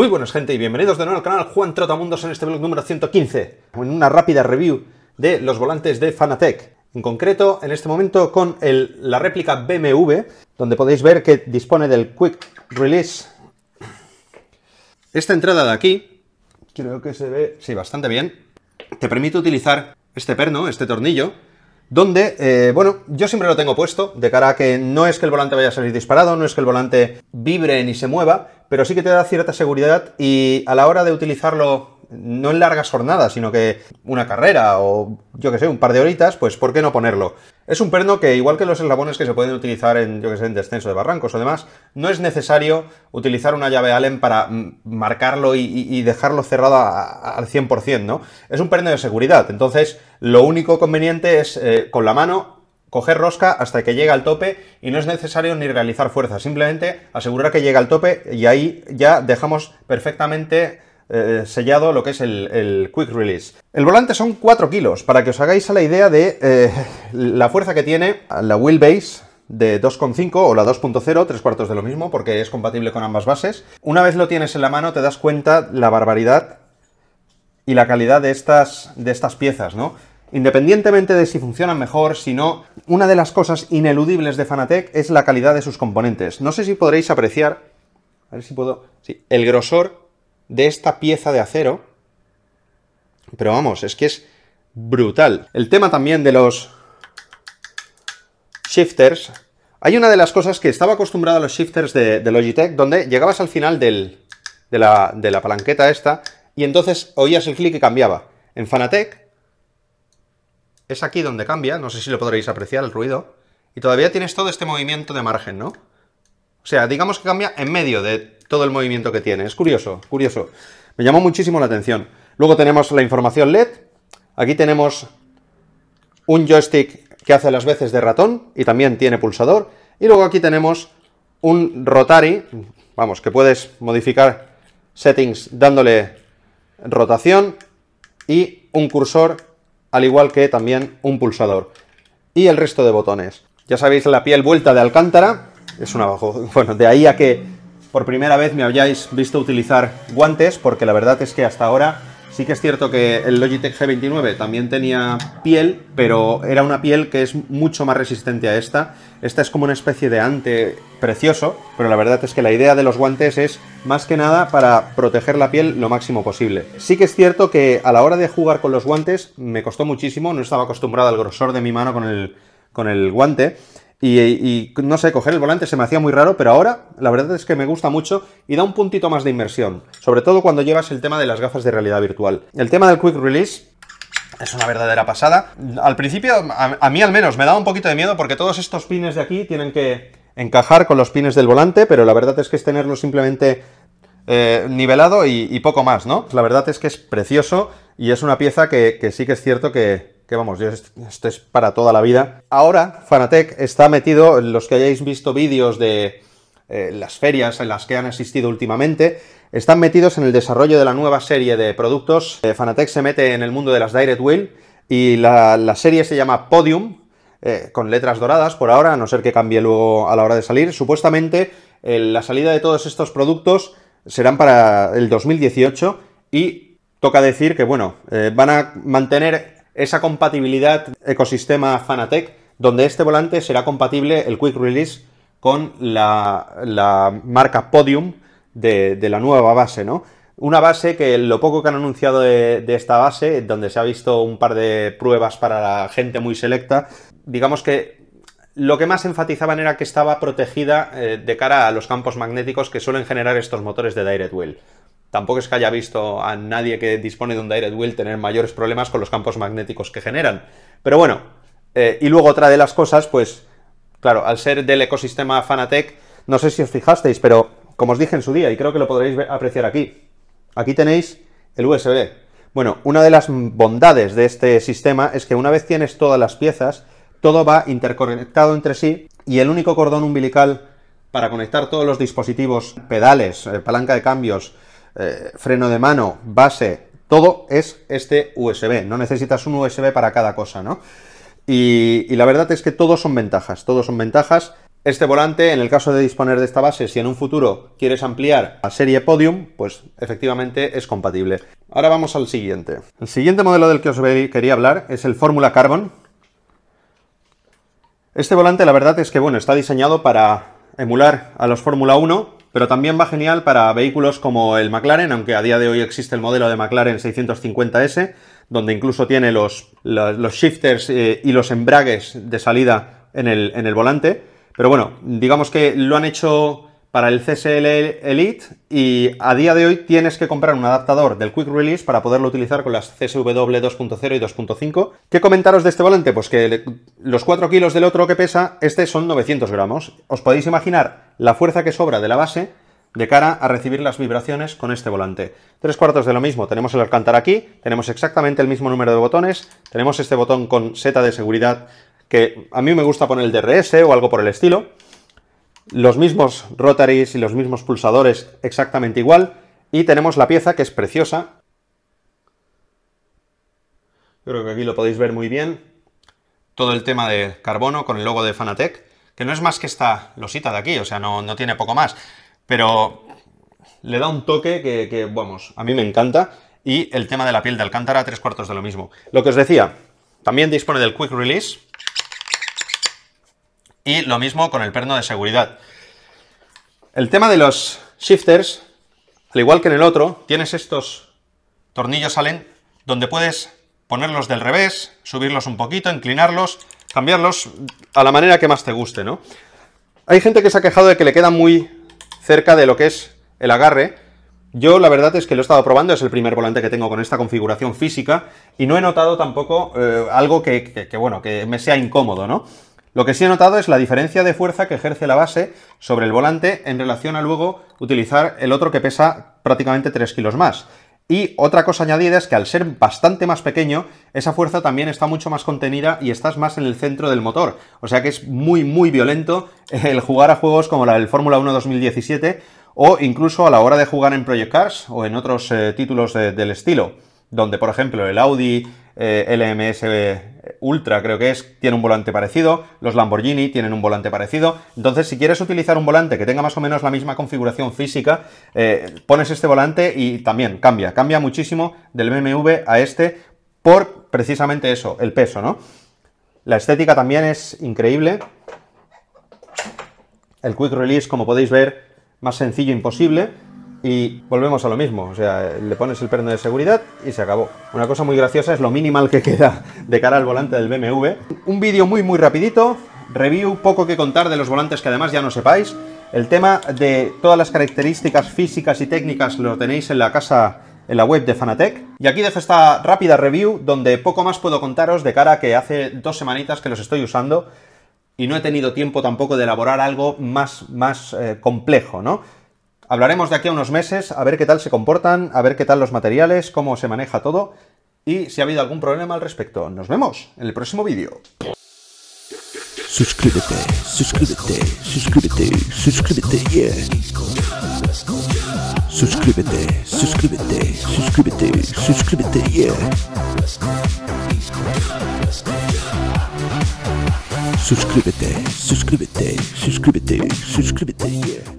Muy buenas gente y bienvenidos de nuevo al canal Juan Trotamundos en este vlog número 115, en una rápida review de los volantes de Fanatec. En concreto, en este momento con la réplica BMW, donde podéis ver que dispone del Quick Release. Esta entrada de aquí, creo que se ve, bastante bien, te permite utilizar este perno, este tornillo, donde, eh, bueno, yo siempre lo tengo puesto, de cara a que no es que el volante vaya a salir disparado, no es que el volante vibre ni se mueva, pero sí que te da cierta seguridad y a la hora de utilizarlo no en largas jornadas, sino que una carrera o yo que sé, un par de horitas, pues ¿por qué no ponerlo? Es un perno que, igual que los eslabones que se pueden utilizar en, yo que sé, en descenso de barrancos o demás, no es necesario utilizar una llave Allen para marcarlo y, dejarlo cerrado al 100%, ¿no? Es un perno de seguridad, entonces lo único conveniente es eh, con la mano coger rosca hasta que llega al tope y no es necesario ni realizar fuerza, simplemente asegurar que llega al tope y ahí ya dejamos perfectamente eh, sellado lo que es el, quick release. El volante son 4 kilos, para que os hagáis a la idea de eh, la fuerza que tiene la wheelbase de 2.5 o la 2.0, tres cuartos de lo mismo, porque es compatible con ambas bases. Una vez lo tienes en la mano te das cuenta la barbaridad y la calidad de estas, de estas piezas, ¿no? Independientemente de si funcionan mejor, si no, una de las cosas ineludibles de Fanatec es la calidad de sus componentes. No sé si podréis apreciar, a ver si puedo, sí, el grosor de esta pieza de acero. Pero vamos, es que es brutal. El tema también de los shifters. Hay una de las cosas que estaba acostumbrado a los shifters de, Logitech, donde llegabas al final de, la, de la palanqueta esta y entonces oías el clic y cambiaba. En Fanatec es aquí donde cambia, no sé si lo podréis apreciar el ruido, y todavía tienes todo este movimiento de margen, ¿no? O sea, digamos que cambia en medio de todo el movimiento que tiene. Es curioso, curioso. Me llamó muchísimo la atención. Luego tenemos la información LED. Aquí tenemos un joystick que hace las veces de ratón y también tiene pulsador. Y luego aquí tenemos un rotary, vamos, que puedes modificar settings dándole rotación y un cursor, al igual que también un pulsador. Y el resto de botones. Ya sabéis la piel vuelta de alcántara, es una. abajo. Bueno, de ahí a que por primera vez me hayáis visto utilizar guantes, porque la verdad es que hasta ahora sí que es cierto que el Logitech G29 también tenía piel, pero era una piel que es mucho más resistente a esta. Esta es como una especie de ante precioso, pero la verdad es que la idea de los guantes es más que nada para proteger la piel lo máximo posible. Sí que es cierto que a la hora de jugar con los guantes me costó muchísimo, no estaba acostumbrado al grosor de mi mano con el, con el guante, y, no sé, coger el volante se me hacía muy raro, pero ahora la verdad es que me gusta mucho y da un puntito más de inmersión, sobre todo cuando llevas el tema de las gafas de realidad virtual. El tema del quick release es una verdadera pasada. Al principio, a, mí al menos, me daba un poquito de miedo porque todos estos pines de aquí tienen que encajar con los pines del volante, pero la verdad es que es tenerlo simplemente eh, nivelado y, poco más, ¿no? La verdad es que es precioso y es una pieza que sí que es cierto que, que vamos, esto es para toda la vida. Ahora, Fanatec está metido, los que hayáis visto vídeos de eh, las ferias en las que han asistido últimamente, están metidos en el desarrollo de la nueva serie de productos. Eh, Fanatec se mete en el mundo de las Direct Wheel y la, serie se llama Podium, eh, con letras doradas por ahora, a no ser que cambie luego a la hora de salir. Supuestamente la salida de todos estos productos serán para el 2018 y toca decir que, bueno, van a mantener esa compatibilidad ecosistema Fanatec, donde este volante será compatible el Quick Release con la, marca Podium de, la nueva base, ¿no? Una base que lo poco que han anunciado de, esta base, donde se ha visto un par de pruebas para la gente muy selecta, digamos que lo que más enfatizaban era que estaba protegida eh, de cara a los campos magnéticos que suelen generar estos motores de Direct Wheel. Tampoco es que haya visto a nadie que dispone de un direct wheel tener mayores problemas con los campos magnéticos que generan. Pero bueno, eh, y luego otra de las cosas, pues, claro, al ser del ecosistema Fanatec, no sé si os fijasteis, pero como os dije en su día, y creo que lo podréis apreciar aquí, aquí tenéis el USB. Bueno, una de las bondades de este sistema es que una vez tienes todas las piezas, todo va interconectado entre sí y el único cordón umbilical para conectar todos los dispositivos, pedales, eh, palanca de cambios, eh, freno de mano, base, todo es este USB. No necesitas un USB para cada cosa, ¿no? Y, y la verdad es que todos son ventajas, todos son ventajas. Este volante, en el caso de disponer de esta base, si en un futuro quieres ampliar a serie Podium, pues efectivamente es compatible. Ahora vamos al siguiente. El siguiente modelo del que os quería hablar es el Fórmula Carbon. Este volante, la verdad es que, bueno, está diseñado para emular a los Fórmula 1, pero también va genial para vehículos como el McLaren, aunque a día de hoy existe el modelo de McLaren 650S, donde incluso tiene los, los, shifters eh, y los embragues de salida en el, en el volante. Pero bueno, digamos que lo han hecho para el CSL Elite y a día de hoy tienes que comprar un adaptador del Quick Release para poderlo utilizar con las CSW 2.0 y 2.5. ¿Qué comentaros de este volante? Pues que los 4 kilos del otro que pesa, este son 900 gramos. Os podéis imaginar la fuerza que sobra de la base de cara a recibir las vibraciones con este volante. Tres cuartos de lo mismo, tenemos el alcantar aquí, tenemos exactamente el mismo número de botones, tenemos este botón con seta de seguridad que a mí me gusta poner el DRS o algo por el estilo los mismos rotaries y los mismos pulsadores exactamente igual. Y tenemos la pieza que es preciosa. creo que aquí lo podéis ver muy bien. Todo el tema de carbono con el logo de Fanatec, que no es más que esta losita de aquí, o sea, no, no tiene poco más. Pero le da un toque que, que, vamos, a mí me encanta. Y el tema de la piel de alcántara, tres cuartos de lo mismo. Lo que os decía, también dispone del Quick Release, y lo mismo con el perno de seguridad. El tema de los shifters, al igual que en el otro, tienes estos tornillos Allen donde puedes ponerlos del revés, subirlos un poquito, inclinarlos, cambiarlos a la manera que más te guste, ¿no? Hay gente que se ha quejado de que le queda muy cerca de lo que es el agarre. Yo la verdad es que lo he estado probando, es el primer volante que tengo con esta configuración física y no he notado tampoco eh, algo que, que, bueno, que me sea incómodo, ¿no? Lo que sí he notado es la diferencia de fuerza que ejerce la base sobre el volante en relación a luego utilizar el otro que pesa prácticamente 3 kilos más. Y otra cosa añadida es que al ser bastante más pequeño, esa fuerza también está mucho más contenida y estás más en el centro del motor. O sea que es muy, muy violento el jugar a juegos como la del Fórmula 1 2017 o incluso a la hora de jugar en Project Cars o en otros eh, títulos del estilo, donde por ejemplo el Audi eh, LMS Ultra creo que es, tiene un volante parecido, los Lamborghini tienen un volante parecido. Entonces, si quieres utilizar un volante que tenga más o menos la misma configuración física, eh, pones este volante y también cambia, cambia muchísimo del BMW a este por precisamente eso, el peso, ¿no? La estética también es increíble. El quick release, como podéis ver, más sencillo imposible. Y volvemos a lo mismo, o sea, le pones el perno de seguridad y se acabó. Una cosa muy graciosa es lo minimal que queda de cara al volante del BMW. Un vídeo muy muy rapidito, review, poco que contar de los volantes que además ya no sepáis. El tema de todas las características físicas y técnicas lo tenéis en la casa, en la web de Fanatec. Y aquí dejo esta rápida review donde poco más puedo contaros de cara que hace dos semanitas que los estoy usando y no he tenido tiempo tampoco de elaborar algo más, más eh, complejo, ¿no? Hablaremos de aquí a unos meses, a ver qué tal se comportan, a ver qué tal los materiales, cómo se maneja todo y si ha habido algún problema al respecto. Nos vemos en el próximo vídeo. Suscríbete, suscríbete, suscríbete, suscríbete, yeah. Suscríbete, suscríbete, suscríbete, suscríbete, yeah. Suscríbete, suscríbete, suscríbete, suscríbete, yeah.